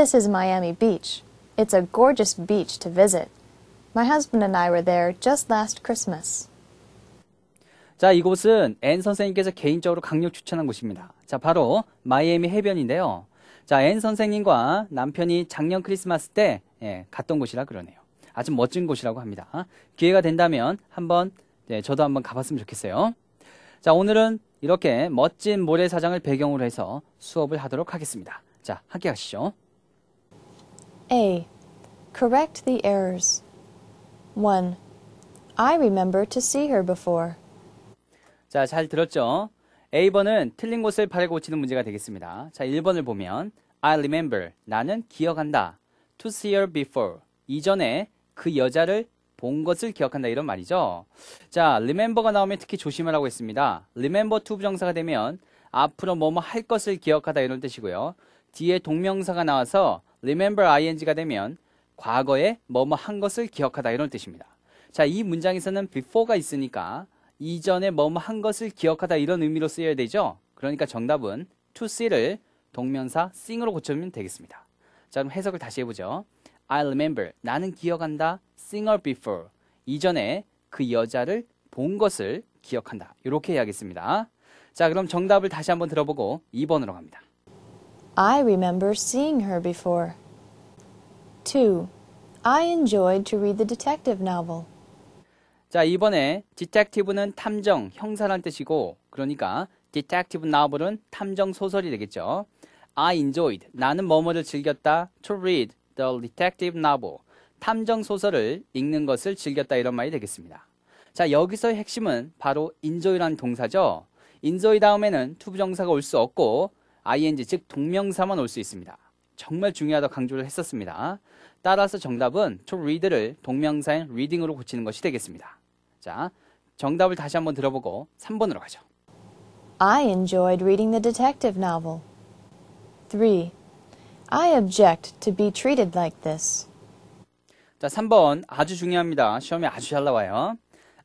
This is Miami Beach. It's a gorgeous beach to visit. My husband and I were there just last Christmas. 자, 이곳은 앤 선생님께서 개인적으로 강력 추천한 곳입니다. 자, 바로 마이애미 해변인데요. 자, 앤 선생님과 남편이 작년 크리스마스 때 예, 갔던 곳이라 그러네요. 아주 멋진 곳이라고 합니다. 기회가 된다면 한번 예, 저도 한번 가봤으면 좋겠어요. 자, 오늘은 이렇게 멋진 모래사장을 배경으로 해서 수업을 하도록 하겠습니다. 자, 함께 하시죠 A. Correct the errors. 1. I remember to see her before. 자, 잘 들었죠? A번은 틀린 곳을 바에 고치는 문제가 되겠습니다. 자, 1번을 보면 I remember, 나는 기억한다. To see her before, 이전에 그 여자를 본 것을 기억한다 이런 말이죠. 자, remember가 나오면 특히 조심하라고 했습니다. remember to 부정사가 되면 앞으로 뭐뭐 할 것을 기억하다 이런 뜻이고요. 뒤에 동명사가 나와서 remember ing가 되면 과거에 뭐뭐 한 것을 기억하다 이런 뜻입니다. 자, 이 문장에서는 before가 있으니까 이전에 뭐뭐 한 것을 기억하다 이런 의미로 쓰여야 되죠. 그러니까 정답은 to see를 동명사 sing으로 고쳐주면 되겠습니다. 자, 그럼 해석을 다시 해보죠. I remember. 나는 기억한다. s i n g o r before. 이전에 그 여자를 본 것을 기억한다. 이렇게 해야겠습니다. 자, 그럼 정답을 다시 한번 들어보고 2번으로 갑니다. I remember seeing her before. 2. I enjoyed to read the detective novel. 자, 이번에 detective는 탐정, 형사란 뜻이고 그러니까 detective novel은 탐정 소설이 되겠죠. I enjoyed 나는 뭐뭐를 즐겼다 to read the detective novel 탐정 소설을 읽는 것을 즐겼다 이런 말이 되겠습니다. 자, 여기서의 핵심은 바로 enjoy라는 동사죠. enjoy 다음에는 투부정사가 올 수 없고 ing 즉 동명사만 올 수 있습니다. 정말 중요하다고 강조를 했었습니다. 따라서 정답은 to read를 동명사인 reading으로 고치는 것이 되겠습니다. 자, 정답을 다시 한번 들어보고 3번으로 가죠. I enjoyed reading the detective novel. 3. I object to be treated like this. 자, 3번 아주 중요합니다. 시험에 아주 잘 나와요.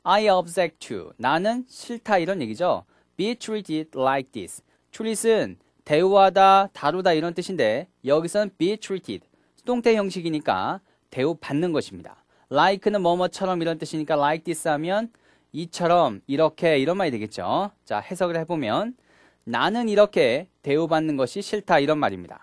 I object to 나는 싫다 이런 얘기죠. be treated like this. treat은 대우하다, 다루다 이런 뜻인데 여기선 be treated 수동태 형식이니까 대우받는 것입니다. like는 뭐뭐처럼 이런 뜻이니까 like this 하면 이처럼 이렇게 이런 말이 되겠죠. 자, 해석을 해 보면 나는 이렇게 대우받는 것이 싫다 이런 말입니다.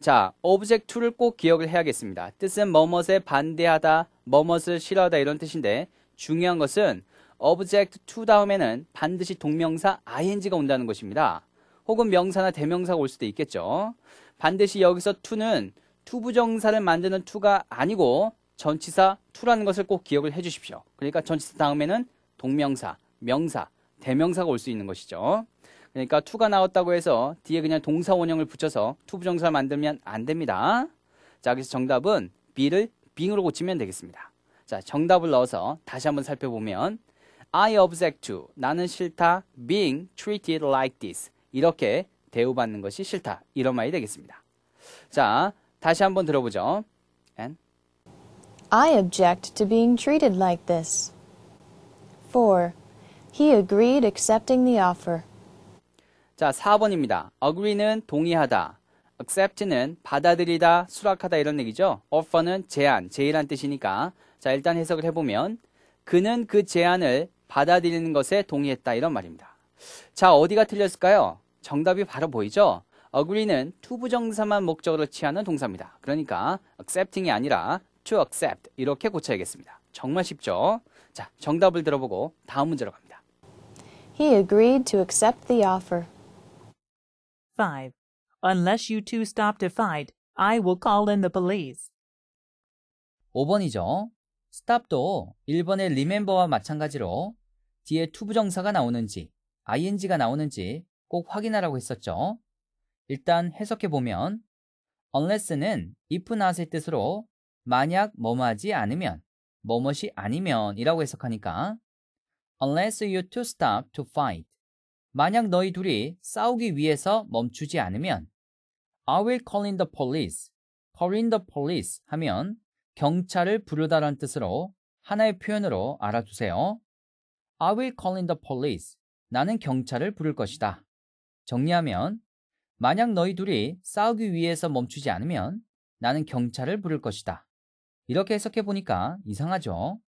자, object to를 꼭 기억을 해야겠습니다. 뜻은 뭐뭇에 반대하다, 뭐뭇을 싫어하다 이런 뜻인데 중요한 것은 object to 다음에는 반드시 동명사 ing가 온다는 것입니다. 혹은 명사나 대명사가 올 수도 있겠죠. 반드시 여기서 to는 투부정사를 만드는 to가 아니고 전치사 to라는 것을 꼭 기억을 해 주십시오. 그러니까 전치사 다음에는 동명사, 명사, 대명사가 올 수 있는 것이죠. 그러니까 to가 나왔다고 해서 뒤에 그냥 동사 원형을 붙여서 투부정사를 만들면 안 됩니다. 자, 그래서 정답은 B를 빙으로 고치면 되겠습니다. 자, 정답을 넣어서 다시 한번 살펴보면 I object to 나는 싫다 being treated like this 이렇게 대우받는 것이 싫다. 이런 말이 되겠습니다. 자, 다시 한번 들어보죠. And I object to being treated like this. 4. He agreed accepting the offer. 자, 4번입니다. agree는 동의하다. accept는 받아들이다, 수락하다 이런 얘기죠. offer는 제안, 제의란 뜻이니까. 자, 일단 해석을 해보면 그는 그 제안을 받아들이는 것에 동의했다 이런 말입니다. 자, 어디가 틀렸을까요? 정답이 바로 보이죠? agree는 to 부정사만 목적으로 취하는 동사입니다. 그러니까 accepting이 아니라 to accept 이렇게 고쳐야겠습니다. 정말 쉽죠? 자, 정답을 들어보고 다음 문제로 갑니다. He agreed to accept the offer. 5. Unless you two stop to fight, I will call in the police. 5번이죠. stop도 1번의 remember와 마찬가지로 뒤에 to 부정사가 나오는지 ing가 나오는지 꼭 확인하라고 했었죠. 일단 해석해 보면 unless는 if not의 뜻으로 만약 뭐뭐하지 않으면 뭐뭇이 아니면이라고 해석하니까 unless you two stop to fight 만약 너희 둘이 싸우기 위해서 멈추지 않으면 I will call in the police call in the police 하면 경찰을 부르다라는 뜻으로 하나의 표현으로 알아두세요. I will call in the police 나는 경찰을 부를 것이다. 정리하면 만약 너희 둘이 싸우기 위해서 멈추지 않으면 나는 경찰을 부를 것이다. 이렇게 해석해 보니까 이상하죠.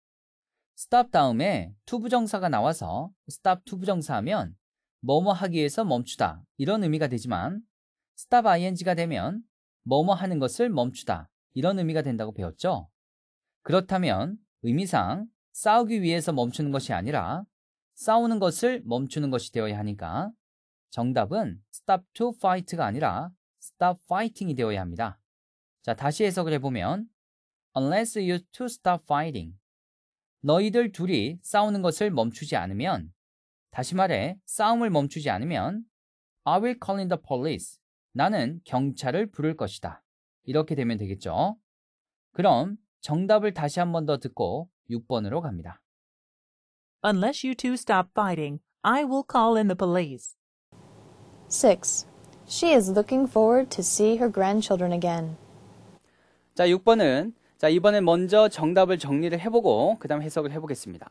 stop 다음에 to 부정사가 나와서 stop to 부정사하면 뭐뭐 하기위해서 멈추다 이런 의미가 되지만 stop ing가 되면 뭐뭐 하는 것을 멈추다 이런 의미가 된다고 배웠죠. 그렇다면 의미상 싸우기 위해서 멈추는 것이 아니라 싸우는 것을 멈추는 것이 되어야 하니까 정답은 stop to fight가 아니라 stop fighting이 되어야 합니다. 자, 다시 해석을 해보면 unless you t o stop fighting 너희들 둘이 싸우는 것을 멈추지 않으면 다시 말해 싸움을 멈추지 않으면 I will call in the police 나는 경찰을 부를 것이다. 이렇게 되면 되겠죠. 그럼 정답을 다시 한 번 더 듣고 6번으로 갑니다. Unless you two stop fighting, I will call in the police. 6. She is looking forward to see her grandchildren again. 자, 6번은 자, 이번엔 먼저 정답을 정리를 해 보고 그다음 해석을 해 보겠습니다.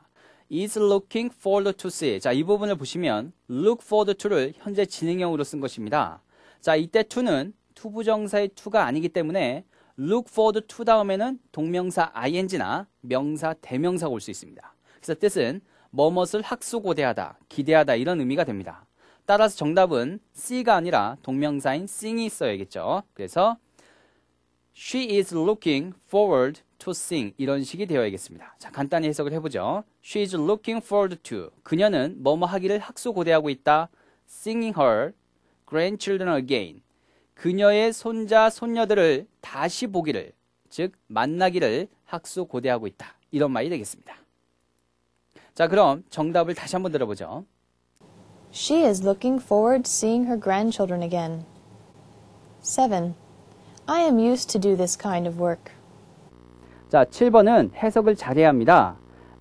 is looking forward to see. 자, 이 부분을 보시면 look forward to를 현재 진행형으로 쓴 것입니다. 자, 이때 to는 투부정사의 to가 아니기 때문에 look forward to 다음에는 동명사 ing나 명사 대명사가 올 수 있습니다. 그래서 뜻은 머뭇을 학수고대하다, 기대하다 이런 의미가 됩니다. 따라서 정답은 C가 아니라 동명사인 sing이 있어야겠죠. 그래서 She is looking forward to sing 이런 식이 되어야겠습니다. 자, 간단히 해석을 해보죠. She is looking forward to 그녀는 뭐뭐 하기를 학수고대하고 있다. Singing her grandchildren again 그녀의 손자 손녀들을 다시 보기를 즉 만나기를 학수고대하고 있다. 이런 말이 되겠습니다. 자, 그럼 정답을 다시 한번 들어보죠. She is looking forward seeing her grandchildren again. 7. I am used to do this kind of work. 자, 7번은 해석을 잘해야 합니다.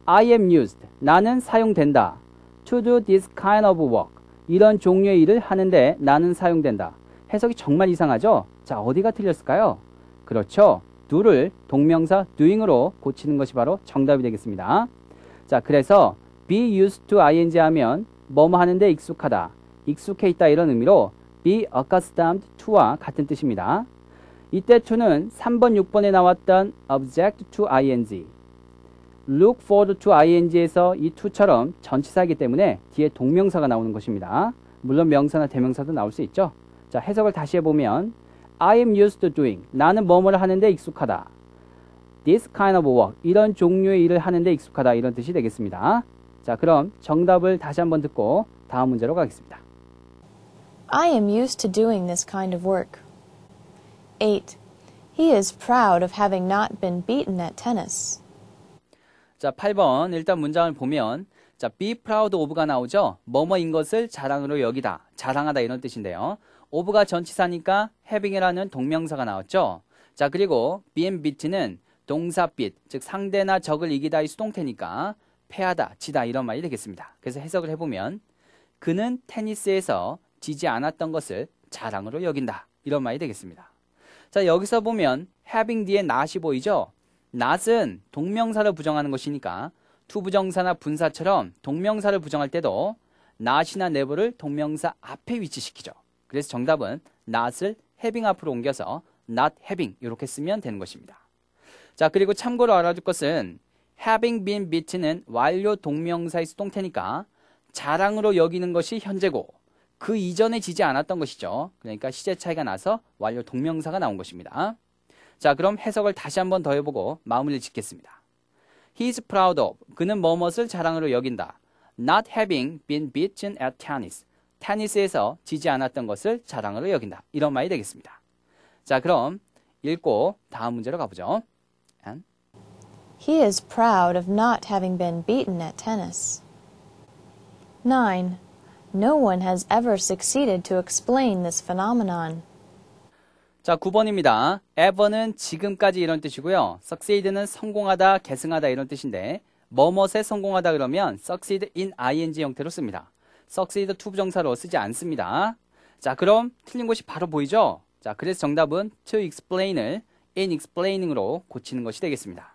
I am used. 나는 사용된다. To do this kind of work. 이런 종류의 일을 하는데 나는 사용된다. 해석이 정말 이상하죠? 자, 어디가 틀렸을까요? 그렇죠. do를 동명사 doing으로 고치는 것이 바로 정답이 되겠습니다. 자, 그래서 be used to ing 하면 뭐 뭐 하는데 익숙하다, 익숙해 있다 이런 의미로 be accustomed to와 같은 뜻입니다. 이때 to는 3번, 6번에 나왔던 object to ing, look forward to ing에서 이 to처럼 전치사이기 때문에 뒤에 동명사가 나오는 것입니다. 물론 명사나 대명사도 나올 수 있죠. 자, 해석을 다시 해보면 I am used to doing. 나는 뭐뭐를 하는데 익숙하다. this kind of work 이런 종류의 일을 하는데 익숙하다 이런 뜻이 되겠습니다. 자, 그럼 정답을 다시 한번 듣고 다음 문제로 가겠습니다. I am used to doing this kind of work. 8. He is proud of having not been beaten at tennis. 자, 8번 일단 문장을 보면 자, be proud of가 나오죠. 뭐뭐인 것을 자랑으로 여기다, 자랑하다 이런 뜻인데요. of가 전치사니까 having이라는 동명사가 나왔죠. 자, 그리고 being beat는 동사빛, 즉 상대나 적을 이기다의 수동태니까 패하다, 지다 이런 말이 되겠습니다. 그래서 해석을 해보면 그는 테니스에서 지지 않았던 것을 자랑으로 여긴다. 이런 말이 되겠습니다. 자, 여기서 보면 having 뒤에 not이 보이죠? not은 동명사를 부정하는 것이니까 투부정사나 분사처럼 동명사를 부정할 때도 not이나 never를 동명사 앞에 위치시키죠. 그래서 정답은 not을 having 앞으로 옮겨서 not having 이렇게 쓰면 되는 것입니다. 자, 그리고 참고로 알아둘 것은 having been beat는 완료 동명사의 수동태니까 자랑으로 여기는 것이 현재고 그 이전에 지지 않았던 것이죠. 그러니까 시제 차이가 나서 완료 동명사가 나온 것입니다. 자, 그럼 해석을 다시 한번 더 해보고 마무리를 짓겠습니다. He is proud of. 그는 뭐뭇을 자랑으로 여긴다. Not having been beaten at tennis. 테니스에서 지지 않았던 것을 자랑으로 여긴다. 이런 말이 되겠습니다. 자, 그럼 읽고 다음 문제로 가보죠. and He is proud of not having been beaten at tennis. 9. No one has ever succeeded to explain this phenomenon. 자, 9번입니다. ever는 지금까지 이런 뜻이고요. succeed는 성공하다, 계승하다 이런 뜻인데 뭐뭇에 성공하다 그러면 succeed in ing 형태로 씁니다. succeed to 부정사로 쓰지 않습니다. 자, 그럼 틀린 것이 바로 보이죠? 자, 그래서 정답은 to explain을 in explaining으로 고치는 것이 되겠습니다.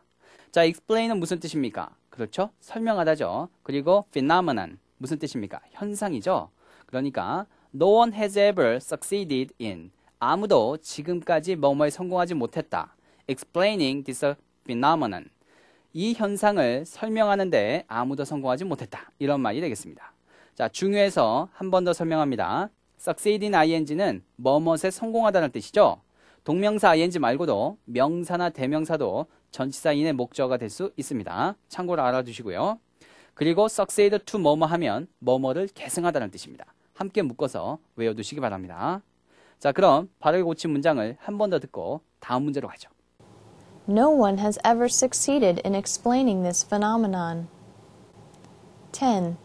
자, explain은 무슨 뜻입니까? 그렇죠? 설명하다죠. 그리고 phenomenon 무슨 뜻입니까? 현상이죠. 그러니까 no one has ever succeeded in 아무도 지금까지 뭐뭐에 성공하지 못했다. explaining this phenomenon 이 현상을 설명하는데 아무도 성공하지 못했다. 이런 말이 되겠습니다. 자, 중요해서 한 번 더 설명합니다. succeed in ing는 뭐뭐에 성공하다는 뜻이죠. 동명사 ing 말고도 명사나 대명사도 전치사인의 목적어가 될 수 있습니다. 참고로 알아두시고요. 그리고 succeed to 뭐뭐 하면 뭐뭐를 계승하다는 뜻입니다. 함께 묶어서 외워두시기 바랍니다. 자, 그럼 발을 고친 문장을 한 번 더 듣고 다음 문제로 가죠. No one has ever succeeded in explaining this phenomenon. 10.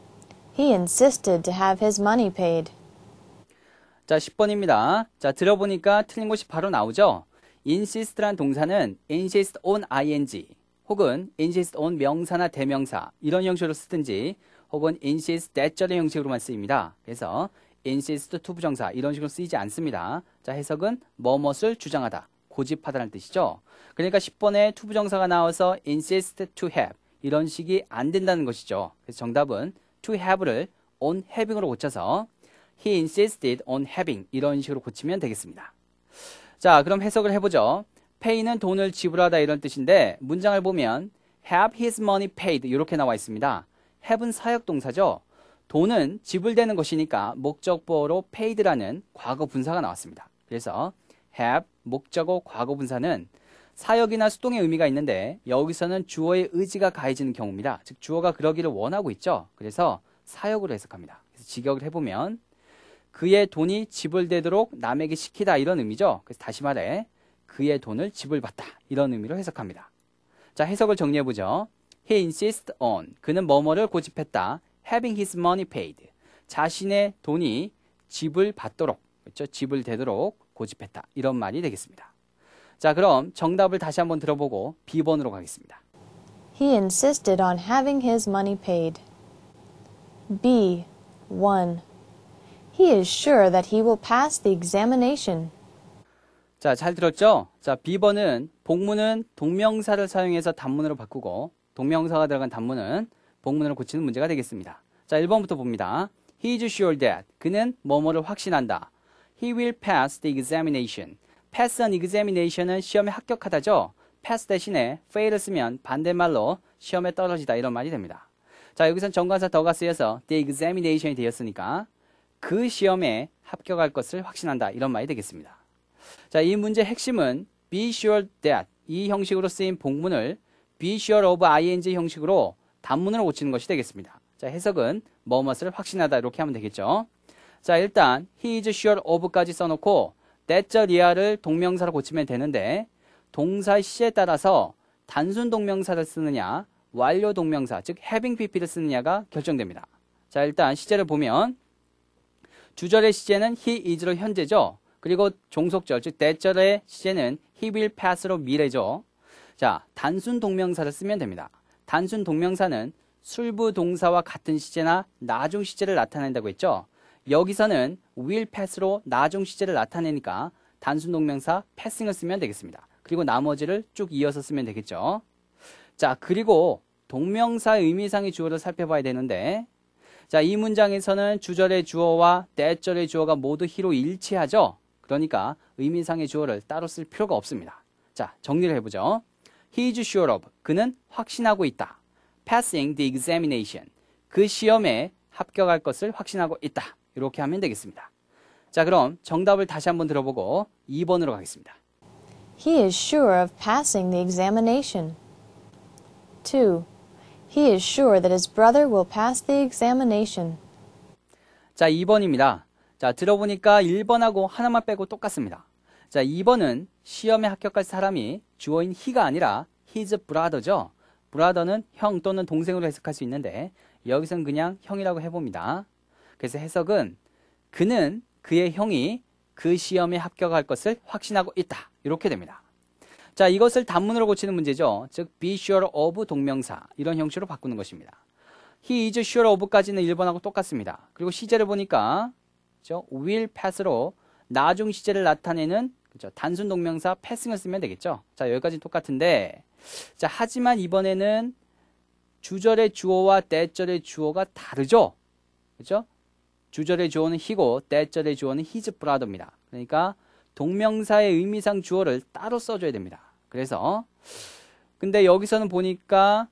He insisted to have his money paid. 자, 10번입니다. 자, 들어보니까 틀린 곳이 바로 나오죠? insist란 동사는 insist on ing 혹은 insist on 명사나 대명사 이런 형식으로 쓰든지 혹은 insist that 절의 형식으로만 쓰입니다. 그래서 insist to 부정사 이런 식으로 쓰이지 않습니다. 자, 해석은 뭐뭇을 주장하다, 고집하다는 뜻이죠. 그러니까 10번에 to 부정사가 나와서 insist to have 이런 식이 안 된다는 것이죠. 그래서 정답은 to have를 on having으로 고쳐서 he insisted on having 이런 식으로 고치면 되겠습니다. 자, 그럼 해석을 해보죠. pay는 돈을 지불하다 이런 뜻인데 문장을 보면 have his money paid 이렇게 나와 있습니다. have는 사역동사죠. 돈은 지불되는 것이니까 목적보로 paid라는 과거 분사가 나왔습니다. 그래서 have 목적어 과거 분사는 사역이나 수동의 의미가 있는데 여기서는 주어의 의지가 가해지는 경우입니다. 즉 주어가 그러기를 원하고 있죠. 그래서 사역으로 해석합니다. 그래서 직역을 해보면 그의 돈이 집을 되도록 남에게 시키다 이런 의미죠. 그래서 다시 말해 그의 돈을 집을 받다 이런 의미로 해석합니다. 자 해석을 정리해 보죠. He insists on 그는 뭐뭐를 고집했다. Having his money paid 자신의 돈이 집을 받도록 그렇죠 지불되도록 고집했다 이런 말이 되겠습니다. 자 그럼 정답을 다시 한번 들어보고 B번으로 가겠습니다. He insisted on having his money paid. B 1 He is sure that he will pass the examination. 자, 잘 들었죠? 자, B번은 복문은 동명사를 사용해서 단문으로 바꾸고 동명사가 들어간 단문은 복문으로 고치는 문제가 되겠습니다. 자, 1번부터 봅니다. He is sure that 그는 뭐뭐를 확신한다. He will pass the examination. pass an examination은 시험에 합격하다죠. pass 대신에 fail을 쓰면 반대말로 시험에 떨어지다 이런 말이 됩니다. 자, 여기선 정관사 더가 쓰여서 the examination이 되었으니까 그 시험에 합격할 것을 확신한다. 이런 말이 되겠습니다. 자, 이 문제의 핵심은 be sure that 이 형식으로 쓰인 복문을 be sure of ing 형식으로 단문으로 고치는 것이 되겠습니다. 자, 해석은 뭐뭐을 확신하다 이렇게 하면 되겠죠. 자, 일단 he is sure of까지 써놓고 that 리아를 동명사로 고치면 되는데 동사 시에 따라서 단순 동명사를 쓰느냐 완료 동명사 즉 having pp를 쓰느냐가 결정됩니다. 자, 일단 시제를 보면 주절의 시제는 he is로 현재죠. 그리고 종속절, 즉 대절의 시제는 he will pass로 미래죠. 자, 단순 동명사를 쓰면 됩니다. 단순 동명사는 술부 동사와 같은 시제나 나중 시제를 나타낸다고 했죠. 여기서는 will pass로 나중 시제를 나타내니까 단순 동명사 passing을 쓰면 되겠습니다. 그리고 나머지를 쭉 이어서 쓰면 되겠죠. 자, 그리고 동명사 의미상의 주어를 살펴봐야 되는데 자, 이 문장에서는 주절의 주어와 대절의 주어가 모두 히로 일치하죠. 그러니까 의미상의 주어를 따로 쓸 필요가 없습니다. 자, 정리를 해보죠. He is sure of. 그는 확신하고 있다. Passing the examination. 그 시험에 합격할 것을 확신하고 있다. 이렇게 하면 되겠습니다. 자, 그럼 정답을 다시 한번 들어보고 2번으로 가겠습니다. He is sure of passing the examination. 2. He is sure that his brother will pass the examination. 자, 2번입니다. 자, 들어보니까 1번하고 하나만 빼고 똑같습니다. 자, 2번은 시험에 합격할 사람이 주어인 he가 아니라 his brother죠. brother는 형 또는 동생으로 해석할 수 있는데 여기선 그냥 형이라고 해봅니다. 그래서 해석은 그는 그의 형이 그 시험에 합격할 것을 확신하고 있다. 이렇게 됩니다. 자, 이것을 단문으로 고치는 문제죠. 즉, be sure of 동명사. 이런 형식으로 바꾸는 것입니다. he is sure of까지는 1번하고 똑같습니다. 그리고 시제를 보니까, 그죠? will pass로 나중 시제를 나타내는 그죠? 단순 동명사 passing을 쓰면 되겠죠. 자, 여기까지는 똑같은데, 자, 하지만 이번에는 주절의 주어와 대절의 주어가 다르죠. 그죠? 주절의 주어는 히고 대절의 주어는 히즈 브라더입니다. 그러니까 동명사의 의미상 주어를 따로 써줘야 됩니다. 그래서 근데 여기서는 보니까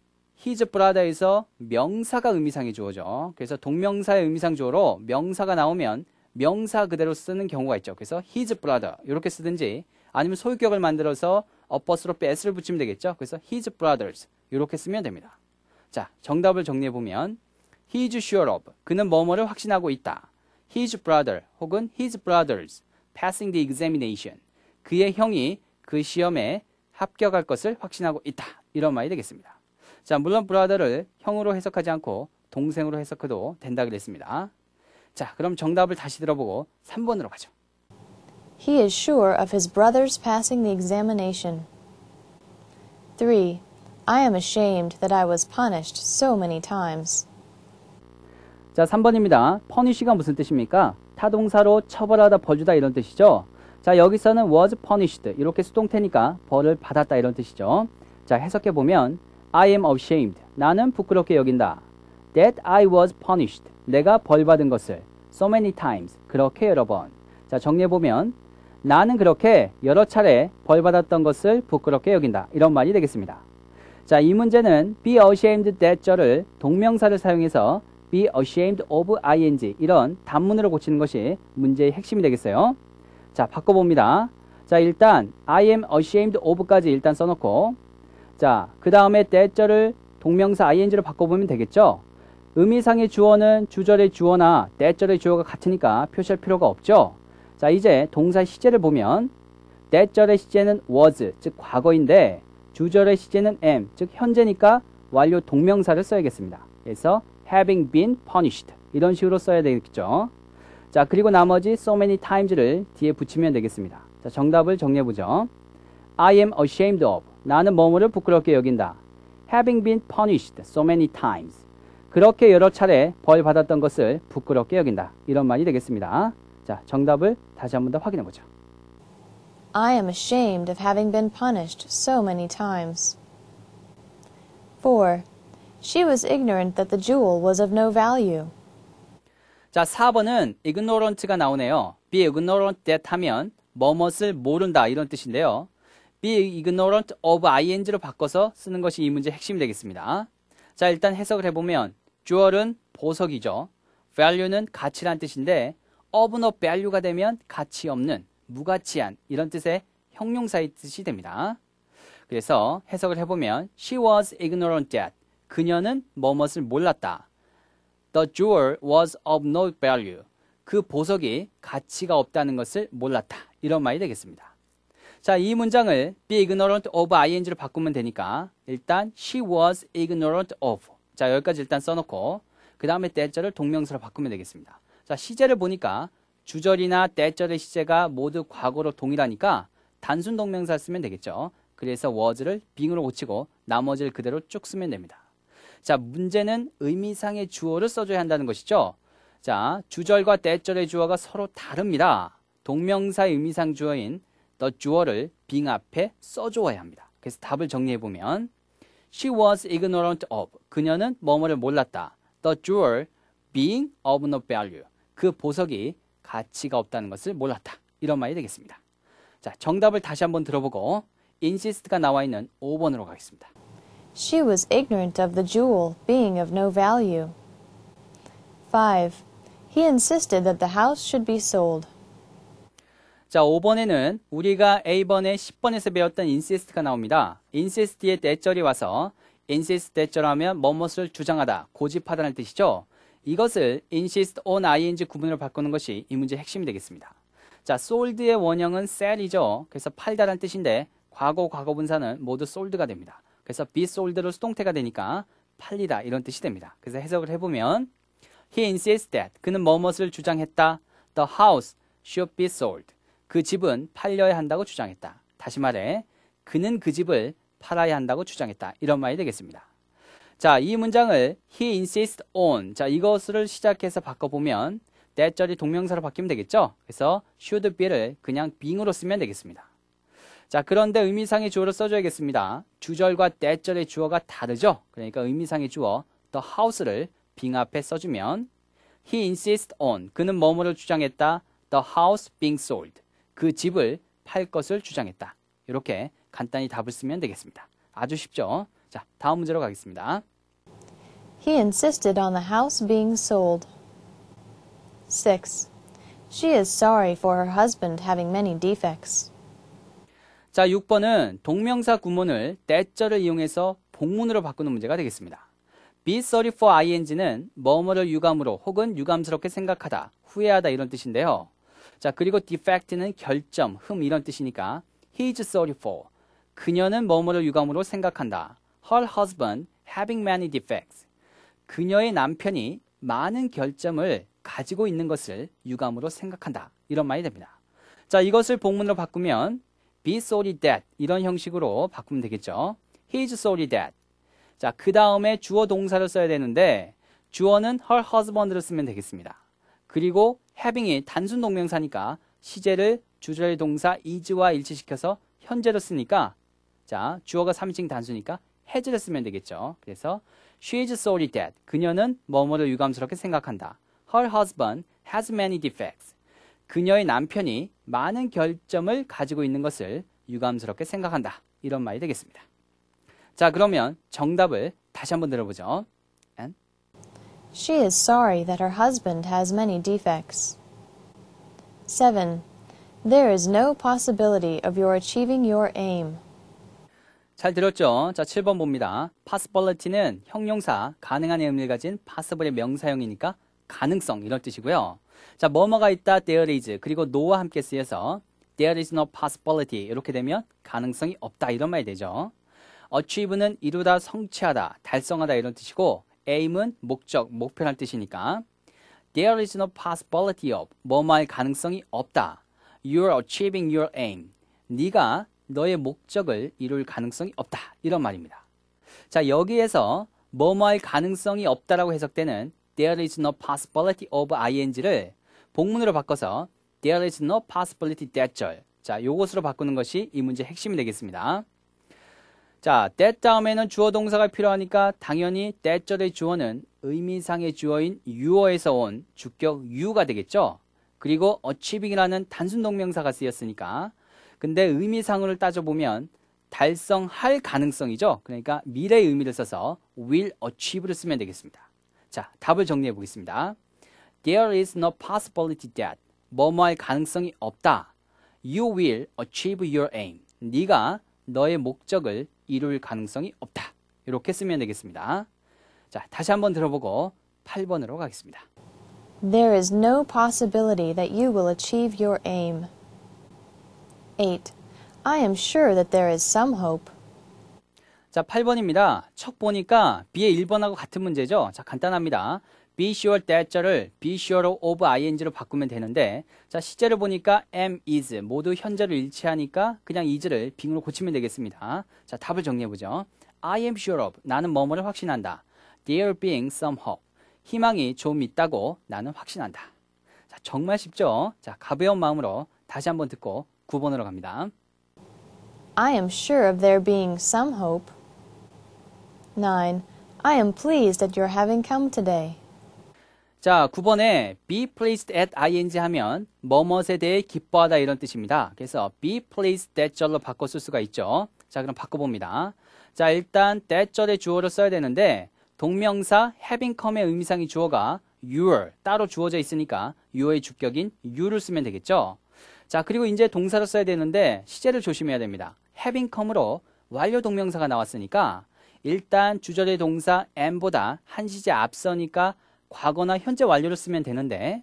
his brother에서 명사가 의미상이 주어져. 그래서 동명사의 의미상 주어로 명사가 나오면 명사 그대로 쓰는 경우가 있죠. 그래서 his brother 이렇게 쓰든지 아니면 소유격을 만들어서 어퍼스로프 s를 붙이면 되겠죠. 그래서 his brothers 이렇게 쓰면 됩니다. 자, 정답을 정리해 보면 he's sure of 그는 뭐뭐를 확신하고 있다. his brother 혹은 his brothers passing the examination 그의 형이 그 시험에 합격할 것을 확신하고 있다. 이런 말이 되겠습니다. 자, 물론 브라더를 형으로 해석하지 않고 동생으로 해석해도 된다 그랬습니다. 자, 그럼 정답을 다시 들어보고 3번으로 가죠. He is sure of his brother's passing the examination. 3. I am ashamed that I was punished so many times. 자, 3번입니다. punish가 무슨 뜻입니까? 타동사로 처벌하다, 벌주다 이런 뜻이죠. 자, 여기서는 was punished. 이렇게 수동태니까 벌을 받았다 이런 뜻이죠. 자, 해석해 보면 I am ashamed. 나는 부끄럽게 여긴다. That I was punished. 내가 벌받은 것을 so many times. 그렇게 여러 번. 자, 정리해 보면 나는 그렇게 여러 차례 벌받았던 것을 부끄럽게 여긴다. 이런 말이 되겠습니다. 자, 이 문제는 be ashamed that절을 동명사를 사용해서 be ashamed of ing 이런 단문으로 고치는 것이 문제의 핵심이 되겠어요. 자, 바꿔봅니다. 자, 일단 I am ashamed of까지 일단 써놓고 자, 그 다음에 대절을 동명사 ing로 바꿔보면 되겠죠? 의미상의 주어는 주절의 주어나 대절의 주어가 같으니까 표시할 필요가 없죠? 자, 이제 동사 시제를 보면 대절의 시제는 was, 즉 과거인데 주절의 시제는 am, 즉 현재니까 완료 동명사를 써야겠습니다. 그래서 having been punished 이런 식으로 써야 되겠죠. 자, 그리고 나머지 so many times를 뒤에 붙이면 되겠습니다. 자, 정답을 정리해보죠. I am ashamed of. 나는 뭐뭐를 부끄럽게 여긴다. having been punished so many times. 그렇게 여러 차례 벌 받았던 것을 부끄럽게 여긴다. 이런 말이 되겠습니다. 자, 정답을 다시 한번 더 확인해 보죠. I am ashamed of having been punished so many times. 4. She was ignorant that the jewel was of no value. 자, 4번은 ignorant가 나오네요. be ignorant that 하면 뭐뭇을 모른다 이런 뜻인데요. be ignorant of ing로 바꿔서 쓰는 것이 이 문제의 핵심이 되겠습니다. 자, 일단 해석을 해보면 jewel은 보석이죠. value는 가치란 뜻인데 of no value가 되면 가치 없는, 무가치한 이런 뜻의 형용사의 뜻이 됩니다. 그래서 해석을 해보면 she was ignorant that 그녀는 뭐뭇을 몰랐다. The jewel was of no value. 그 보석이 가치가 없다는 것을 몰랐다. 이런 말이 되겠습니다. 자, 이 문장을 be ignorant of ing로 바꾸면 되니까 일단 she was ignorant of. 자, 여기까지 일단 써놓고 그 다음에 대절을 동명사로 바꾸면 되겠습니다. 자, 시제를 보니까 주절이나 대절의 시제가 모두 과거로 동일하니까 단순 동명사 쓰면 되겠죠. 그래서 was를 빙으로 고치고 나머지를 그대로 쭉 쓰면 됩니다. 자, 문제는 의미상의 주어를 써줘야 한다는 것이죠. 자, 주절과 대절의 주어가 서로 다릅니다. 동명사의 의미상 주어인 the 주어를 being 앞에 써줘야 합니다. 그래서 답을 정리해보면 She was ignorant of. 그녀는 뭐뭐를 몰랐다. The jewel being of no value. 그 보석이 가치가 없다는 것을 몰랐다. 이런 말이 되겠습니다. 자, 정답을 다시 한번 들어보고 insist가 나와 있는 5번으로 가겠습니다. She was ignorant of the jewel being of no value. 5. He insisted that the house should be sold. 자, 5번에는 우리가 A번에 10번에서 배웠던 insist가 나옵니다. insist 뒤에 대절이 와서 insist 대절하면 뭐뭇을 주장하다, 고집하다는 뜻이죠. 이것을 insist on ing 구분으로 바꾸는 것이 이 문제의 핵심이 되겠습니다. 자, sold의 원형은 sell이죠. 그래서 팔다라는 뜻인데 과거 과거 분사는 모두 sold가 됩니다. 그래서 be sold로 수동태가 되니까 팔리다 이런 뜻이 됩니다. 그래서 해석을 해보면 He insists that 그는 뭐뭇을 주장했다. The house should be sold. 그 집은 팔려야 한다고 주장했다. 다시 말해 그는 그 집을 팔아야 한다고 주장했다. 이런 말이 되겠습니다. 자, 이 문장을 he insists on. 자, 이것을 시작해서 바꿔보면 that 자리 동명사로 바뀌면 되겠죠? 그래서 should be를 그냥 being으로 쓰면 되겠습니다. 자, 그런데 의미상의 주어를 써줘야겠습니다. 주절과 대절의 주어가 다르죠? 그러니까 의미상의 주어, the house를 빙 앞에 써주면 he insists on, 그는 뭐뭐를 주장했다. the house being sold, 그 집을 팔 것을 주장했다. 이렇게 간단히 답을 쓰면 되겠습니다. 아주 쉽죠? 자, 다음 문제로 가겠습니다. He insisted on the house being sold. 6. She is sorry for her husband having many defects. 자, 6번은 동명사 구문을 대절을 이용해서 복문으로 바꾸는 문제가 되겠습니다. be s o r y f ing는 뭐뭐를 유감으로 혹은 유감스럽게 생각하다, 후회하다 이런 뜻인데요. 자, 그리고 defect는 결점, 흠 이런 뜻이니까 he's s o r y f 그녀는 뭐뭐를 유감으로 생각한다. her husband having many defects 그녀의 남편이 많은 결점을 가지고 있는 것을 유감으로 생각한다. 이런 말이 됩니다. 자, 이것을 복문으로 바꾸면 be sorry that 이런 형식으로 바꾸면 되겠죠. He's sorry that. 자, 그 다음에 주어 동사를 써야 되는데 주어는 her husband를 쓰면 되겠습니다. 그리고 having이 단순 동명사니까 시제를 주절 동사 is와 일치시켜서 현재로 쓰니까 자, 주어가 3인칭 단수니까 has를 쓰면 되겠죠. 그래서 she's sorry that 그녀는 뭐뭐를 유감스럽게 생각한다. Her husband has many defects. 그녀의 남편이 많은 결점을 가지고 있는 것을 유감스럽게 생각한다. 이런 말이 되겠습니다. 자, 그러면 정답을 다시 한번 들어보죠. And? She is sorry that her husband has many defects. 7. There is no possibility of your achieving your aim. 잘 들었죠? 자, 7번 봅니다. possibility는 형용사, 가능한 의미를 가진 possible의 명사형이니까 가능성 이런 뜻이고요. 자, 뭐뭐가 있다, there is. 그리고 no와 함께 쓰여서 there is no possibility. 이렇게 되면 가능성이 없다. 이런 말이 되죠. achieve는 이루다, 성취하다, 달성하다 이런 뜻이고 aim은 목적, 목표란 뜻이니까 there is no possibility of 뭐뭐할 가능성이 없다. you're achieving your aim. 네가 너의 목적을 이룰 가능성이 없다. 이런 말입니다. 자, 여기에서 뭐뭐할 가능성이 없다라고 해석되는 there is no possibility of ing를 복문으로 바꿔서 there is no possibility that 절. 자, 요것으로 바꾸는 것이 이 문제의 핵심이 되겠습니다. 자, that 다음에는 주어 동사가 필요하니까 당연히 that 절의 주어는 의미상의 주어인 you어에서 온 주격 you가 되겠죠. 그리고 achieving이라는 단순 동명사가 쓰였으니까 근데 의미상으로 따져보면 달성할 가능성이죠. 그러니까 미래의 의미를 써서 will achieve를 쓰면 되겠습니다. 자, 답을 정리해 보겠습니다. There is no possibility that 뭐뭐할 가능성이 없다. You will achieve your aim. 네가 너의 목적을 이룰 가능성이 없다. 이렇게 쓰면 되겠습니다. 자, 다시 한번 들어보고 8번으로 가겠습니다. There is no possibility that you will achieve your aim. 8. I am sure that there is some hope. 자, 8번입니다. 척 보니까 B의 1번하고 같은 문제죠. 자, 간단합니다. be sure that를 be sure of ing로 바꾸면 되는데 자, 시제를 보니까 am, is 모두 현재를 일치하니까 그냥 is를 빙으로 고치면 되겠습니다. 자, 답을 정리해보죠. I am sure of 나는 뭐뭐를 확신한다. There being some hope 희망이 좀 있다고 나는 확신한다. 자, 정말 쉽죠? 자, 가벼운 마음으로 다시 한번 듣고 9번으로 갑니다. I am sure of there being some hope 9. I am pleased at your having come today. 자, 9번에 be pleased at ing 하면 뭐뭐에 대해 기뻐하다 이런 뜻입니다. 그래서 be pleased that 절로 바꿔 쓸 수가 있죠. 자, 그럼 바꿔봅니다. 자, 일단 that 절의 주어를 써야 되는데 동명사 having come의 의미상의 주어가 your 따로 주어져 있으니까 you의 r 주격인 you를 쓰면 되겠죠. 자, 그리고 이제 동사를 써야 되는데 시제를 조심해야 됩니다. having come으로 완료 동명사가 나왔으니까 일단 주절의 동사 am보다 한 시제 앞서니까 과거나 현재 완료를 쓰면 되는데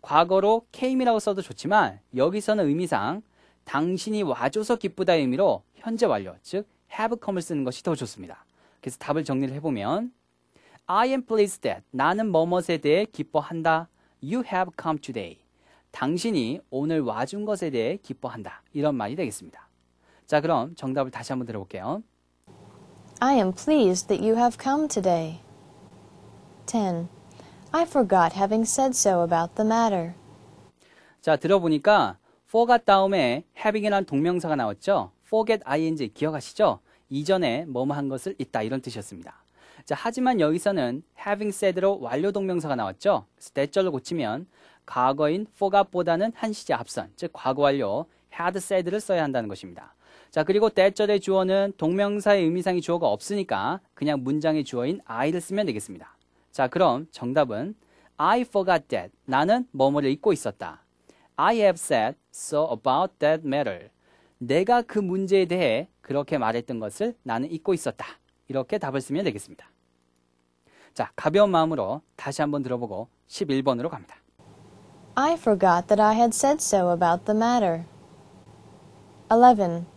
과거로 came이라고 써도 좋지만 여기서는 의미상 당신이 와줘서 기쁘다 의미로 의 현재 완료 즉 have come을 쓰는 것이 더 좋습니다. 그래서 답을 정리를 해보면 I am pleased that 나는 뭐뭐에 대해 기뻐한다. You have come today. 당신이 오늘 와준 것에 대해 기뻐한다. 이런 말이 되겠습니다. 자, 그럼 정답을 다시 한번 들어볼게요. I am pleased that you have come today. 10. I forgot having said so about the matter. 자, 들어보니까 forgot 다음에 having이란 동명사가 나왔죠? forget ing 기억하시죠? 이전에 뭐뭐 한 것을 있다 이런 뜻이었습니다. 자, 하지만 여기서는 having said로 완료 동명사가 나왔죠? 그래서 대절로 고치면 과거인 forgot보다는 한 시제 앞선, 즉 과거 완료 had said를 써야 한다는 것입니다. 자, 그리고 대절의 주어는 동명사의 의미상의 주어가 없으니까 그냥 문장의 주어인 I를 쓰면 되겠습니다. 자, 그럼 정답은 I forgot that. 나는 뭐뭐를 잊고 있었다. I have said so about that matter. 내가 그 문제에 대해 그렇게 말했던 것을 나는 잊고 있었다. 이렇게 답을 쓰면 되겠습니다. 자, 가벼운 마음으로 다시 한번 들어보고 11번으로 갑니다. I forgot that I had said so about the matter. 11.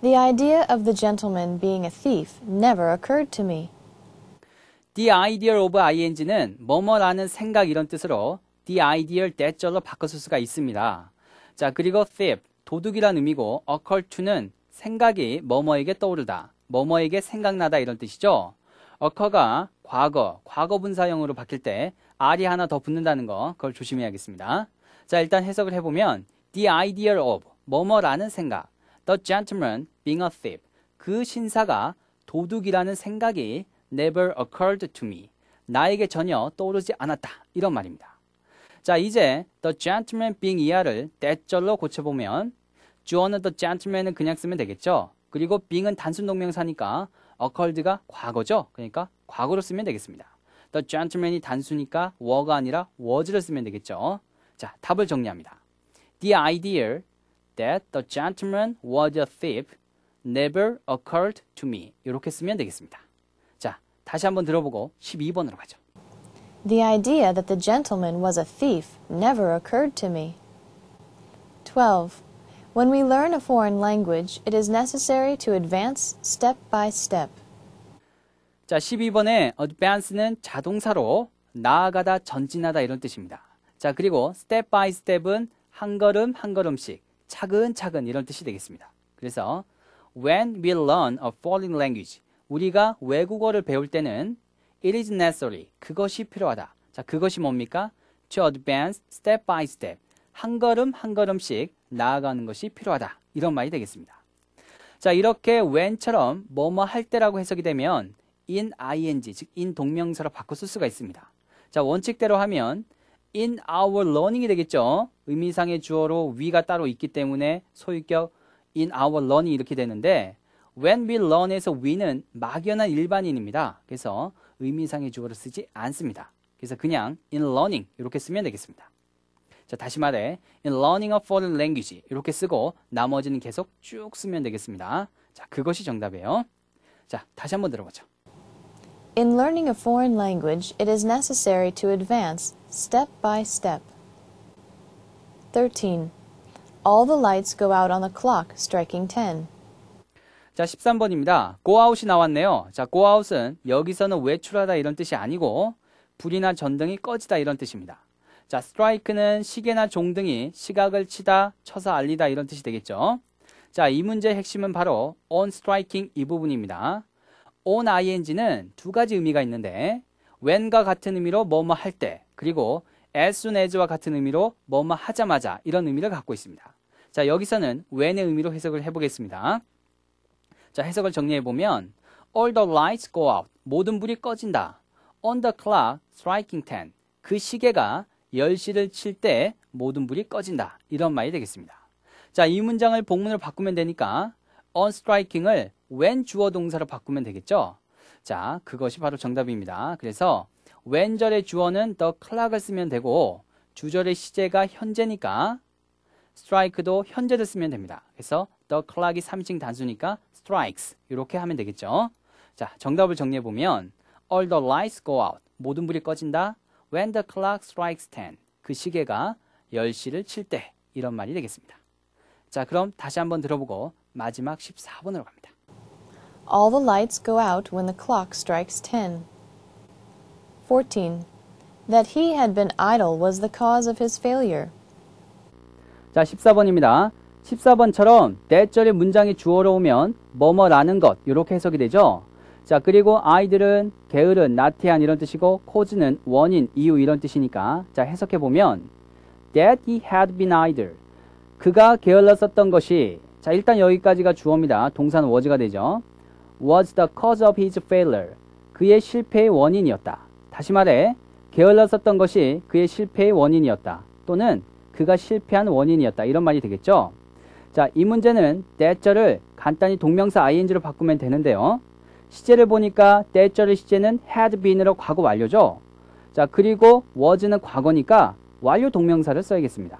The idea of the gentleman being a thief never occurred to me. The idea of ing는 뭐뭐라는 생각 이런 뜻으로 the idea that절로 바꿨을 수가 있습니다. 자, 그리고 thief, 도둑이란 의미고 occur to는 생각이 뭐뭐에게 떠오르다, 뭐뭐에게 생각나다 이런 뜻이죠. occur가 과거, 과거 분사형으로 바뀔 때 r이 하나 더 붙는다는 거 그걸 조심해야겠습니다. 자, 일단 해석을 해보면 the idea of 뭐뭐라는 생각 The gentleman being a thief. 그 신사가 도둑이라는 생각이 never occurred to me. 나에게 전혀 떠오르지 않았다. 이런 말입니다. 자, 이제 the gentleman being 이하를 대절로 고쳐보면 주어는 the gentleman은 그냥 쓰면 되겠죠. 그리고 being은 단순 동명사니까 occurred가 과거죠. 그러니까 과거로 쓰면 되겠습니다. The gentleman이 단수니까 were가 아니라 was를 쓰면 되겠죠. 자, 답을 정리합니다. The idea that the gentleman was a thief never occurred to me. 이렇게 쓰면 되겠습니다. 자, 다시 한번 들어보고 12번으로 가죠. The idea that the gentleman was a thief never occurred to me. 12. When we learn a foreign language, it is necessary to advance step by step. 자, 12번에 advance는 자동사로 나아가다, 전진하다 이런 뜻입니다. 자, 그리고 step by step은 한 걸음 한 걸음씩 차근차근 이런 뜻이 되겠습니다. 그래서 when we learn a foreign language 우리가 외국어를 배울 때는 it is necessary 그것이 필요하다. 자, 그것이 뭡니까? to advance step by step 한 걸음 한 걸음씩 나아가는 것이 필요하다. 이런 말이 되겠습니다. 자, 이렇게 when처럼 뭐뭐 할 때라고 해석이 되면 in ing 즉 in 동명사로 바꿔 쓸 수가 있습니다. 자, 원칙대로 하면 in our learning이 되겠죠. 의미상의 주어로 we가 따로 있기 때문에 소유격 in our learning 이렇게 되는데 when we learn에서 we는 막연한 일반인입니다. 그래서 의미상의 주어를 쓰지 않습니다. 그래서 그냥 in learning 이렇게 쓰면 되겠습니다. 자, 다시 말해 in learning a foreign language 이렇게 쓰고 나머지는 계속 쭉 쓰면 되겠습니다. 자, 그것이 정답이에요. 자, 다시 한번 들어보죠. In learning a foreign language, it is necessary to advance step by step. 13. All the lights go out on the clock striking 10. 자, 13번입니다. go out이 나왔네요. 자, go out은 여기서는 외출하다 이런 뜻이 아니고 불이나 전등이 꺼지다 이런 뜻입니다. 자, strike는 시계나 종등이 시각을 치다, 쳐서 알리다 이런 뜻이 되겠죠. 자, 이 문제의 핵심은 바로 on striking 이 부분입니다. on ing는 두 가지 의미가 있는데 when과 같은 의미로 뭐 뭐 할 때, 그리고 as soon as와 같은 의미로 뭐뭐 하자마자 이런 의미를 갖고 있습니다. 자, 여기서는 when의 의미로 해석을 해보겠습니다. 자, 해석을 정리해보면 All the lights go out. 모든 불이 꺼진다. On the clock striking 10. 그 시계가 10시를 칠 때 모든 불이 꺼진다. 이런 말이 되겠습니다. 자, 이 문장을 복문으로 바꾸면 되니까 on striking을 when 주어 동사로 바꾸면 되겠죠? 자, 그것이 바로 정답입니다. 그래서 왼절의 주어는 the clock을 쓰면 되고 주절의 시제가 현재니까 strike도 현재를 쓰면 됩니다. 그래서 the clock이 3층 단수니까 strikes 이렇게 하면 되겠죠. 자, 정답을 정리해 보면 all the lights go out 모든 불이 꺼진다. when the clock strikes 10그 시계가 10시를 칠 때 이런 말이 되겠습니다. 자, 그럼 다시 한번 들어보고 마지막 14번으로 갑니다. All the lights go out when the clock strikes 10. 14. That he had been idle was the cause of his failure. 자, 14번입니다. 14번처럼 대절의 문장이 주어로 오면 뭐뭐라는 것 이렇게 해석이 되죠. 자, 그리고 아이들은 게으른, 나태한 이런 뜻이고 코즈는 원인, 이유 이런 뜻이니까 자, 해석해 보면 that he had been idle. 그가 게을렀었던 것이 자, 일단 여기까지가 주어입니다. 동사는 was가 되죠. was the cause of his failure. 그의 실패의 원인이었다. 다시 말해 게을렀었던 것이 그의 실패의 원인이었다. 또는 그가 실패한 원인이었다. 이런 말이 되겠죠. 자, 이 문제는 대절을 간단히 동명사 ing로 바꾸면 되는데요. 시제를 보니까 대절의 시제는 had been으로 과거 완료죠. 자, 그리고 was는 과거니까 완료 동명사를 써야겠습니다.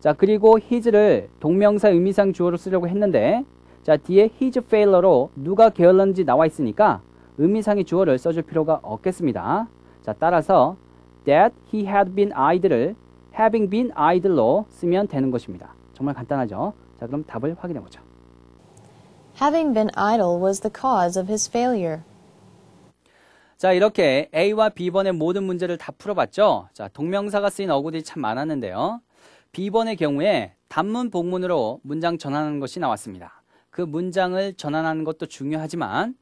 자, 그리고 his를 동명사 의미상 주어로 쓰려고 했는데 자, 뒤에 his failure로 누가 게을렀는지 나와 있으니까 의미상의 주어를 써줄 필요가 없겠습니다. 자, 따라서 that he had been idle을 having been idle로 쓰면 되는 것입니다. 정말 간단하죠? 자, 그럼 답을 확인해 보죠. Having been idle was the cause of his failure. 자, 이렇게 A와 B번의 모든 문제를 다 풀어봤죠? 자, 동명사가 쓰인 어구들이 참 많았는데요. B번의 경우에 단문 복문으로 문장 전환하는 것이 나왔습니다. 그 문장을 전환하는 것도 중요하지만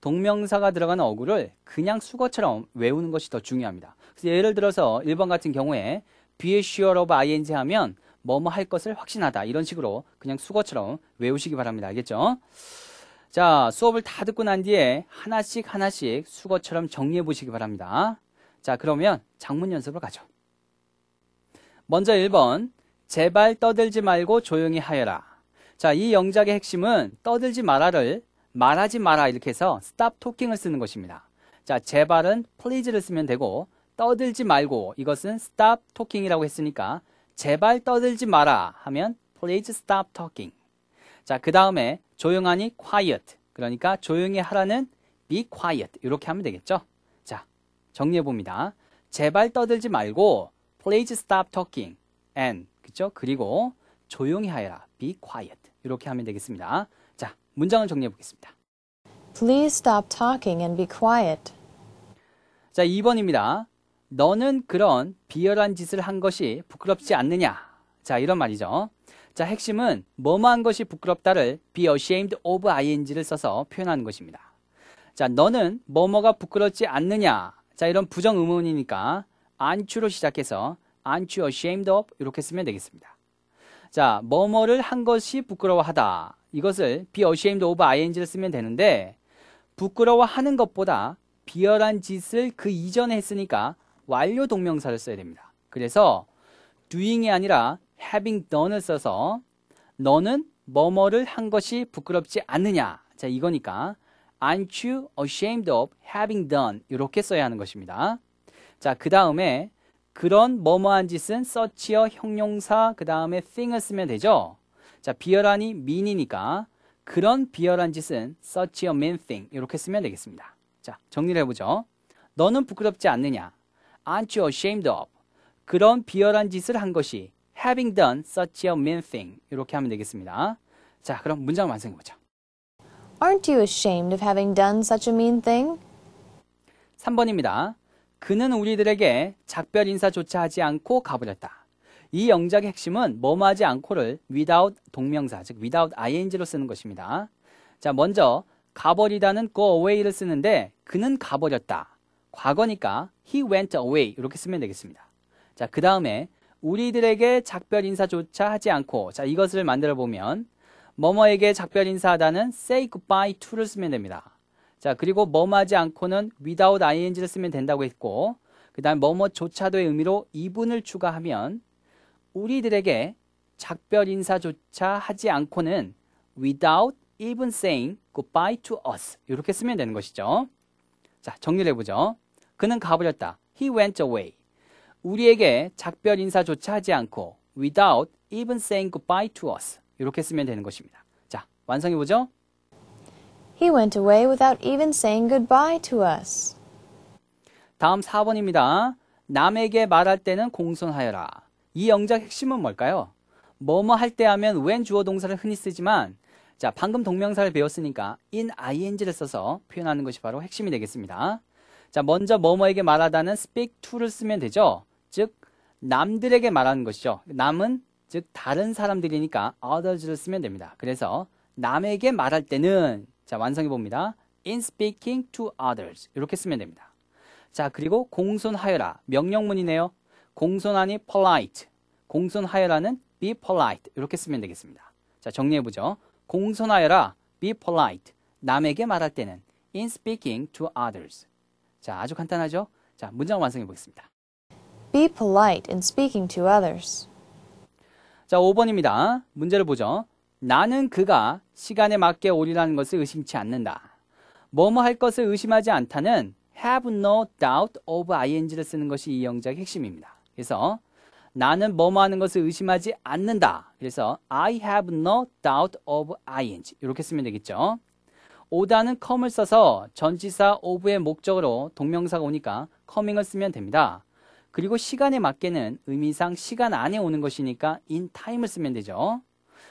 동명사가 들어가는 어구를 그냥 수거처럼 외우는 것이 더 중요합니다. 예를 들어서 1번 같은 경우에 be sure of ing 하면 뭐뭐 할 것을 확신하다 이런 식으로 그냥 수거처럼 외우시기 바랍니다. 알겠죠? 자, 수업을 다 듣고 난 뒤에 하나씩 하나씩 수거처럼 정리해 보시기 바랍니다. 자, 그러면 작문 연습을 가죠. 먼저 1번. 제발 떠들지 말고 조용히 하여라. 자, 이 영작의 핵심은 떠들지 마라를 말하지 마라 이렇게 해서 stop talking을 쓰는 것입니다. 자, 제발은 please를 쓰면 되고 떠들지 말고 이것은 stop talking이라고 했으니까 제발 떠들지 마라 하면 please stop talking. 자, 그 다음에 조용하니 quiet. 그러니까 조용히 하라는 be quiet. 이렇게 하면 되겠죠? 자, 정리해 봅니다. 제발 떠들지 말고 please stop talking and 그죠? 그리고 조용히 하라. 여 be quiet. 이렇게 하면 되겠습니다. 문장을 정리해 보겠습니다. Please stop talking and be quiet. 자, 2번입니다. 너는 그런 비열한 짓을 한 것이 부끄럽지 않느냐? 자, 이런 말이죠. 자, 핵심은 뭐뭐 한 것이 부끄럽다를 be ashamed of ing를 써서 표현하는 것입니다. 자, 너는 뭐뭐가 부끄럽지 않느냐? 자, 이런 부정 의문이니까 안추로 시작해서 안추 ashamed of 이렇게 쓰면 되겠습니다. 자, 뭐뭐를 한 것이 부끄러워하다. 이것을 be ashamed of ing를 쓰면 되는데 부끄러워하는 것보다 비열한 짓을 그 이전에 했으니까 완료 동명사를 써야 됩니다. 그래서 doing이 아니라 having done을 써서 너는 뭐뭐를 한 것이 부끄럽지 않느냐. 자, 이거니까 aren't you ashamed of having done 이렇게 써야 하는 것입니다. 자, 그 다음에 그런 뭐뭐한 짓은 such여 형용사 그 다음에 thing을 쓰면 되죠. 자, 비열한이 mean이니까 그런 비열한 짓은 such a mean thing 이렇게 쓰면 되겠습니다. 자, 정리를 해보죠. 너는 부끄럽지 않느냐? Aren't you ashamed of? 그런 비열한 짓을 한 것이 having done such a mean thing 이렇게 하면 되겠습니다. 자, 그럼 문장 완성해보죠. Aren't you ashamed of having done such a mean thing? 3번입니다. 그는 우리들에게 작별 인사조차 하지 않고 가버렸다. 이 영작의 핵심은 뭐뭐하지 않고를 without 동명사, 즉 without ing로 쓰는 것입니다. 자, 먼저 가버리다는 go away를 쓰는데 그는 가버렸다. 과거니까 he went away 이렇게 쓰면 되겠습니다. 자, 그 다음에 우리들에게 작별 인사조차 하지 않고 자, 이것을 만들어 보면 뭐뭐에게 작별 인사하다는 say goodbye to를 쓰면 됩니다. 자, 그리고 뭐뭐하지 않고는 without ing를 쓰면 된다고 했고 그 다음 에 뭐뭐조차도의 의미로 이분을 추가하면 우리들에게 작별 인사조차 하지 않고는 without even saying goodbye to us 이렇게 쓰면 되는 것이죠. 자, 정리를 해보죠. 그는 가버렸다. He went away. 우리에게 작별 인사조차 하지 않고 without even saying goodbye to us 이렇게 쓰면 되는 것입니다. 자, 완성해보죠. He went away without even saying goodbye to us. 다음 4번입니다. 남에게 말할 때는 공손하여라. 이 영작 핵심은 뭘까요? 뭐뭐 할 때 하면 웬 주어 동사를 흔히 쓰지만 자 방금 동명사를 배웠으니까 in ing를 써서 표현하는 것이 바로 핵심이 되겠습니다. 자 먼저 뭐뭐에게 말하다는 speak to를 쓰면 되죠. 즉 남들에게 말하는 것이죠. 남은 즉 다른 사람들이니까 others를 쓰면 됩니다. 그래서 남에게 말할 때는 자 완성해 봅니다. in speaking to others 이렇게 쓰면 됩니다. 자 그리고 공손하여라 명령문이네요. 공손하니 polite, 공손하여라는 be polite 이렇게 쓰면 되겠습니다. 자 정리해보죠. 공손하여라, be polite, 남에게 말할 때는 in speaking to others. 자 아주 간단하죠? 자 문장 완성해 보겠습니다. Be polite in speaking to others. 자 5번입니다. 문제를 보죠. 나는 그가 시간에 맞게 오리라는 것을 의심치 않는다. 뭐뭐 할 것을 의심하지 않다는 have no doubt of ing를 쓰는 것이 이 영작의 핵심입니다. 그래서 나는 뭐뭐 하는 것을 의심하지 않는다. 그래서 I have no doubt of ing 이렇게 쓰면 되겠죠. 오다는 come을 써서 전지사 of의 목적으로 동명사가 오니까 coming을 쓰면 됩니다. 그리고 시간에 맞게는 의미상 시간 안에 오는 것이니까 in time을 쓰면 되죠.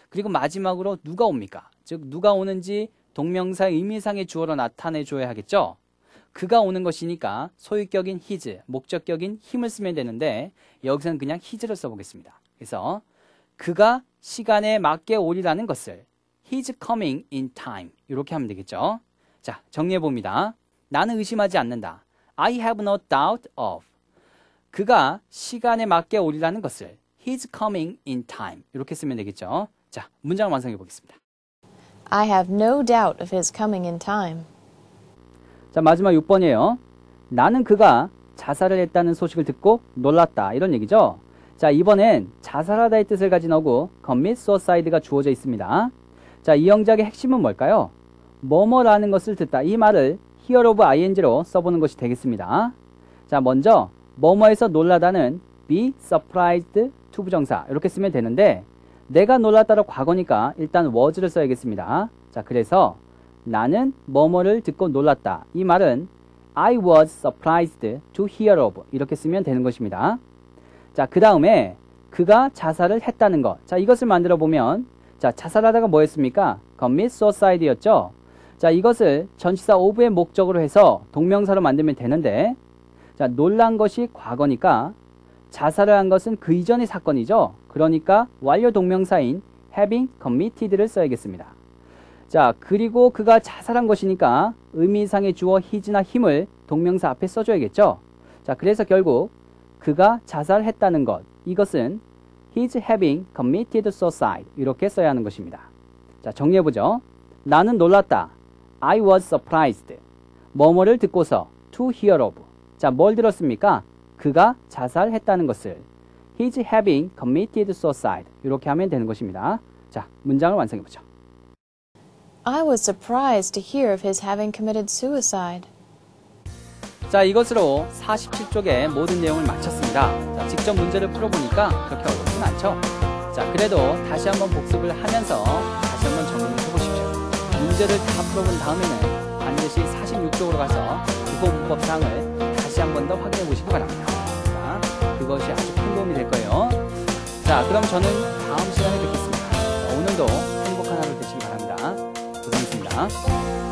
그리고 마지막으로 누가 옵니까? 즉 누가 오는지 동명사의 의미상의 주어로 나타내 줘야 하겠죠. 그가 오는 것이니까 소유격인 히즈, 목적격인 힘을 쓰면 되는데 여기서는 그냥 히즈를 써보겠습니다. 그래서 그가 시간에 맞게 오리라는 것을 he's coming in time 이렇게 하면 되겠죠. 자, 정리해 봅니다. 나는 의심하지 않는다. I have no doubt of 그가 시간에 맞게 오리라는 것을 he's coming in time 이렇게 쓰면 되겠죠. 자, 문장 을 완성해 보겠습니다. I have no doubt of his coming in time. 자, 마지막 6번이에요. 나는 그가 자살을 했다는 소식을 듣고 놀랐다. 이런 얘기죠. 자, 이번엔 자살하다의 뜻을 가진 어구 commit suicide가 주어져 있습니다. 자, 이 영작의 핵심은 뭘까요? 뭐뭐라는 것을 듣다. 이 말을 here of ing로 써보는 것이 되겠습니다. 자, 먼저 뭐뭐에서 놀라다는 be surprised to 부정사 이렇게 쓰면 되는데 내가 놀랐다로 과거니까 일단 was를 써야겠습니다. 자, 그래서 나는 뭐뭐를 듣고 놀랐다. 이 말은 I was surprised to hear of 이렇게 쓰면 되는 것입니다. 자, 그 다음에 그가 자살을 했다는 것. 자, 이것을 만들어 보면 자, 자살하다가 뭐였습니까? commit suicide였죠. 자, 이것을 전치사 오브의 목적으로 해서 동명사로 만들면 되는데 자, 놀란 것이 과거니까 자살을 한 것은 그 이전의 사건이죠. 그러니까 완료 동명사인 having committed를 써야겠습니다. 자, 그리고 그가 자살한 것이니까 의미상의 주어 히즈나 힘을 동명사 앞에 써줘야겠죠? 자, 그래서 결국 그가 자살했다는 것, 이것은 he's having committed suicide 이렇게 써야 하는 것입니다. 자, 정리해보죠. 나는 놀랐다. I was surprised. 뭐뭐를 듣고서 to hear of. 자, 뭘 들었습니까? 그가 자살했다는 것을. He's having committed suicide. 이렇게 하면 되는 것입니다. 자, 문장을 완성해보죠. I was surprised to hear of his having committed suicide. 자, 이것으로 47쪽의 모든 내용을 마쳤습니다. 자, 직접 문제를 풀어보니까 그렇게 어렵진 않죠? 자, 그래도 다시 한번 복습을 하면서 다시 한번 정리를 해보십시오. 문제를 다 풀어본 다음에는 반드시 46쪽으로 가서 국어문법 사항을 다시 한번더 확인해 보시기 바랍니다. 자, 그것이 아주 큰 도움이 될 거예요. 자, 그럼 저는 다음 시간에 뵙겠습니다. 자, 오늘도 tá?